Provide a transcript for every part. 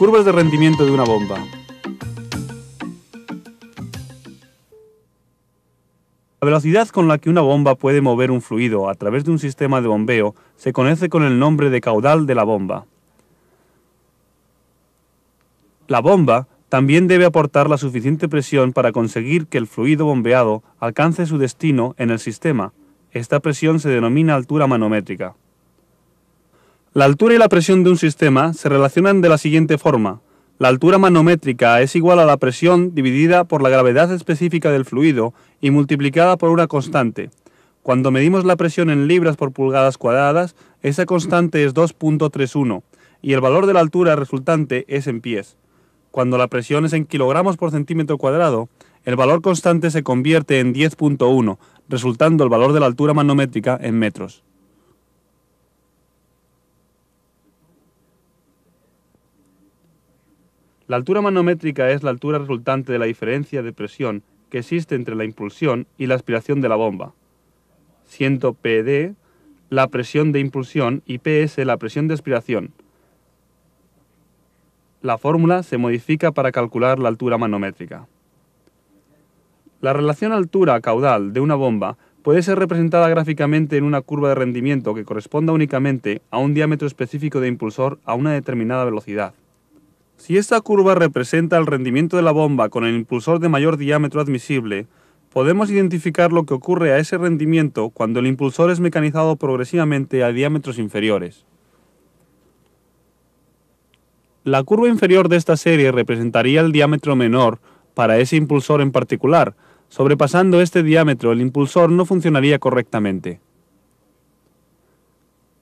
curvas de rendimiento de una bomba. La velocidad con la que una bomba puede mover un fluido a través de un sistema de bombeo se conoce con el nombre de caudal de la bomba. La bomba también debe aportar la suficiente presión para conseguir que el fluido bombeado alcance su destino en el sistema. Esta presión se denomina altura manométrica. La altura y la presión de un sistema se relacionan de la siguiente forma. La altura manométrica es igual a la presión dividida por la gravedad específica del fluido y multiplicada por una constante. Cuando medimos la presión en libras por pulgadas cuadradas, esa constante es 2.31 y el valor de la altura resultante es en pies. Cuando la presión es en kilogramos por centímetro cuadrado, el valor constante se convierte en 10.1, resultando el valor de la altura manométrica en metros. La altura manométrica es la altura resultante de la diferencia de presión que existe entre la impulsión y la aspiración de la bomba, siendo PD la presión de impulsión y PS la presión de aspiración. La fórmula se modifica para calcular la altura manométrica. La relación altura-caudal de una bomba puede ser representada gráficamente en una curva de rendimiento que corresponda únicamente a un diámetro específico de impulsor a una determinada velocidad. Si esta curva representa el rendimiento de la bomba con el impulsor de mayor diámetro admisible, podemos identificar lo que ocurre a ese rendimiento cuando el impulsor es mecanizado progresivamente a diámetros inferiores. La curva inferior de esta serie representaría el diámetro menor para ese impulsor en particular. Sobrepasando este diámetro, el impulsor no funcionaría correctamente.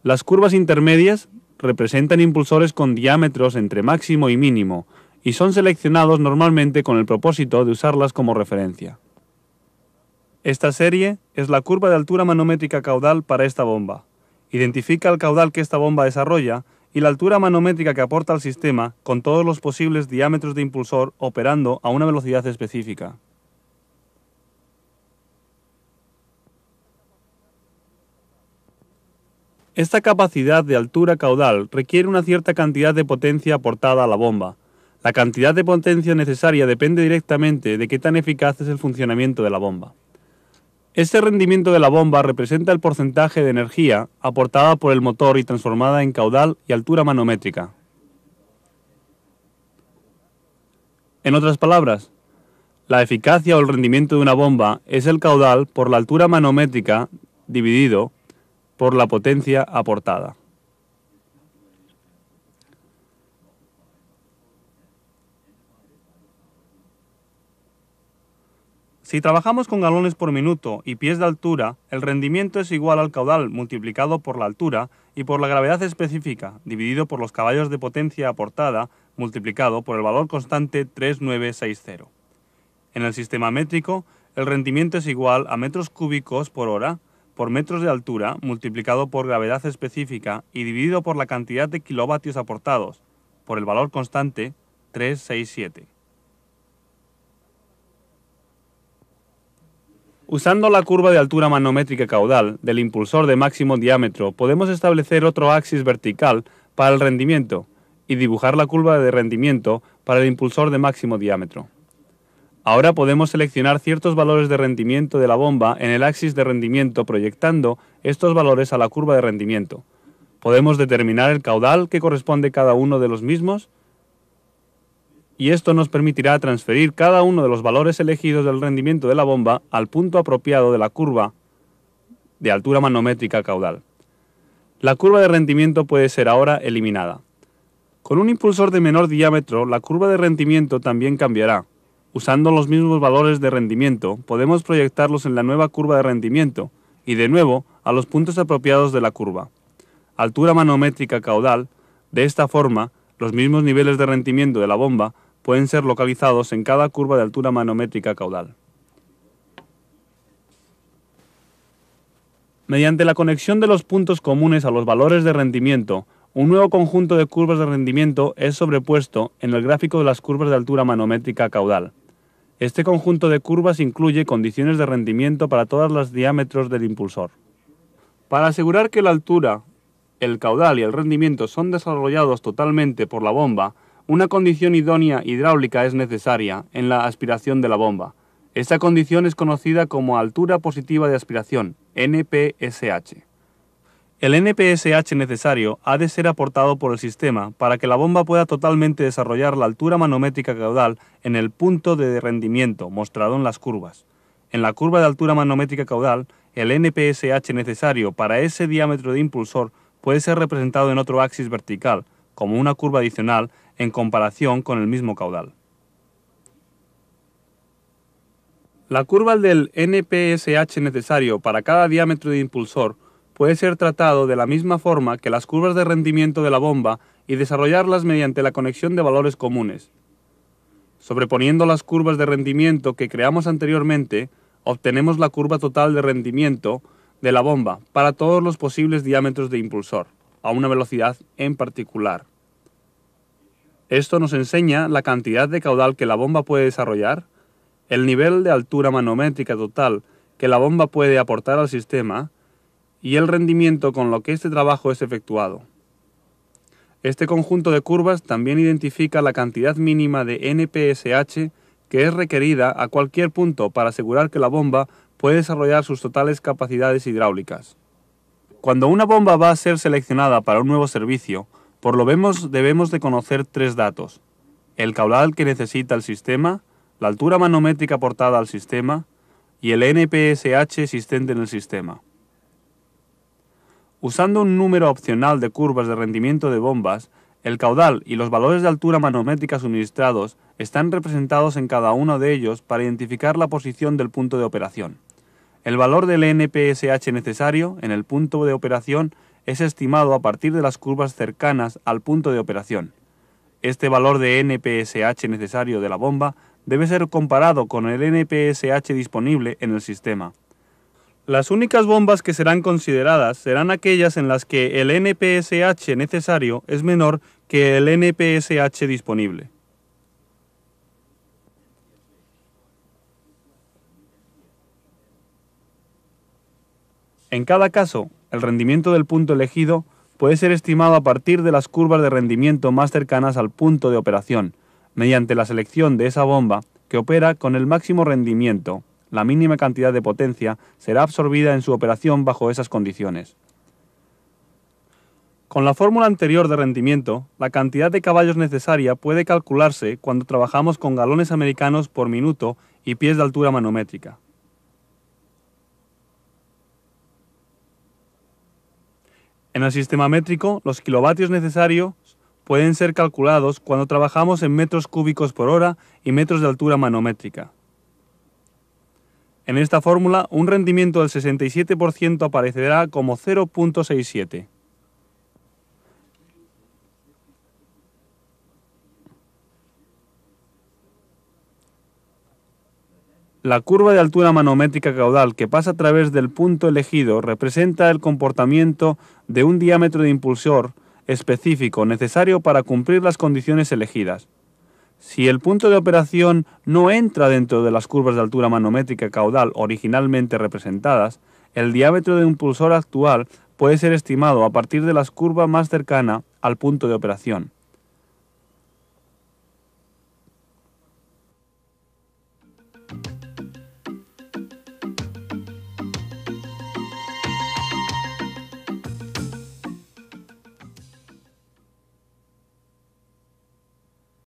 Las curvas intermedias representan impulsores con diámetros entre máximo y mínimo, y son seleccionados normalmente con el propósito de usarlas como referencia. Esta serie es la curva de altura manométrica caudal para esta bomba. Identifica el caudal que esta bomba desarrolla y la altura manométrica que aporta al sistema con todos los posibles diámetros de impulsor operando a una velocidad específica. Esta capacidad de altura caudal requiere una cierta cantidad de potencia aportada a la bomba. La cantidad de potencia necesaria depende directamente de qué tan eficaz es el funcionamiento de la bomba. Este rendimiento de la bomba representa el porcentaje de energía aportada por el motor y transformada en caudal y altura manométrica. En otras palabras, la eficacia o el rendimiento de una bomba es el caudal por la altura manométrica dividido por la potencia aportada. Si trabajamos con galones por minuto y pies de altura, el rendimiento es igual al caudal multiplicado por la altura y por la gravedad específica, dividido por los caballos de potencia aportada, multiplicado por el valor constante 3960. En el sistema métrico, el rendimiento es igual a metros cúbicos por hora por metros de altura multiplicado por gravedad específica y dividido por la cantidad de kilovatios aportados, por el valor constante 367. Usando la curva de altura manométrica caudal del impulsor de máximo diámetro, podemos establecer otro axis vertical para el rendimiento y dibujar la curva de rendimiento para el impulsor de máximo diámetro. Ahora podemos seleccionar ciertos valores de rendimiento de la bomba en el axis de rendimiento proyectando estos valores a la curva de rendimiento. Podemos determinar el caudal que corresponde cada uno de los mismos y esto nos permitirá transferir cada uno de los valores elegidos del rendimiento de la bomba al punto apropiado de la curva de altura manométrica caudal. La curva de rendimiento puede ser ahora eliminada. Con un impulsor de menor diámetro, la curva de rendimiento también cambiará, Usando los mismos valores de rendimiento, podemos proyectarlos en la nueva curva de rendimiento y de nuevo a los puntos apropiados de la curva. Altura manométrica caudal, de esta forma, los mismos niveles de rendimiento de la bomba pueden ser localizados en cada curva de altura manométrica caudal. Mediante la conexión de los puntos comunes a los valores de rendimiento, un nuevo conjunto de curvas de rendimiento es sobrepuesto en el gráfico de las curvas de altura manométrica caudal. Este conjunto de curvas incluye condiciones de rendimiento para todos los diámetros del impulsor. Para asegurar que la altura, el caudal y el rendimiento son desarrollados totalmente por la bomba, una condición idónea hidráulica es necesaria en la aspiración de la bomba. Esta condición es conocida como altura positiva de aspiración, NPSH. El NPSH necesario ha de ser aportado por el sistema para que la bomba pueda totalmente desarrollar la altura manométrica caudal en el punto de rendimiento mostrado en las curvas. En la curva de altura manométrica caudal, el NPSH necesario para ese diámetro de impulsor puede ser representado en otro axis vertical, como una curva adicional en comparación con el mismo caudal. La curva del NPSH necesario para cada diámetro de impulsor puede ser tratado de la misma forma que las curvas de rendimiento de la bomba y desarrollarlas mediante la conexión de valores comunes. Sobreponiendo las curvas de rendimiento que creamos anteriormente, obtenemos la curva total de rendimiento de la bomba para todos los posibles diámetros de impulsor, a una velocidad en particular. Esto nos enseña la cantidad de caudal que la bomba puede desarrollar, el nivel de altura manométrica total que la bomba puede aportar al sistema y el rendimiento con lo que este trabajo es efectuado. Este conjunto de curvas también identifica la cantidad mínima de NPSH que es requerida a cualquier punto para asegurar que la bomba puede desarrollar sus totales capacidades hidráulicas. Cuando una bomba va a ser seleccionada para un nuevo servicio, por lo vemos debemos de conocer tres datos. El caudal que necesita el sistema, la altura manométrica aportada al sistema y el NPSH existente en el sistema. Usando un número opcional de curvas de rendimiento de bombas, el caudal y los valores de altura manométrica suministrados están representados en cada uno de ellos para identificar la posición del punto de operación. El valor del NPSH necesario en el punto de operación es estimado a partir de las curvas cercanas al punto de operación. Este valor de NPSH necesario de la bomba debe ser comparado con el NPSH disponible en el sistema. Las únicas bombas que serán consideradas serán aquellas en las que el NPSH necesario es menor que el NPSH disponible. En cada caso, el rendimiento del punto elegido puede ser estimado a partir de las curvas de rendimiento más cercanas al punto de operación, mediante la selección de esa bomba que opera con el máximo rendimiento la mínima cantidad de potencia será absorbida en su operación bajo esas condiciones. Con la fórmula anterior de rendimiento, la cantidad de caballos necesaria puede calcularse cuando trabajamos con galones americanos por minuto y pies de altura manométrica. En el sistema métrico, los kilovatios necesarios pueden ser calculados cuando trabajamos en metros cúbicos por hora y metros de altura manométrica. En esta fórmula, un rendimiento del 67% aparecerá como 0.67. La curva de altura manométrica caudal que pasa a través del punto elegido representa el comportamiento de un diámetro de impulsor específico necesario para cumplir las condiciones elegidas. Si el punto de operación no entra dentro de las curvas de altura manométrica caudal originalmente representadas, el diámetro de un impulsor actual puede ser estimado a partir de la curva más cercana al punto de operación.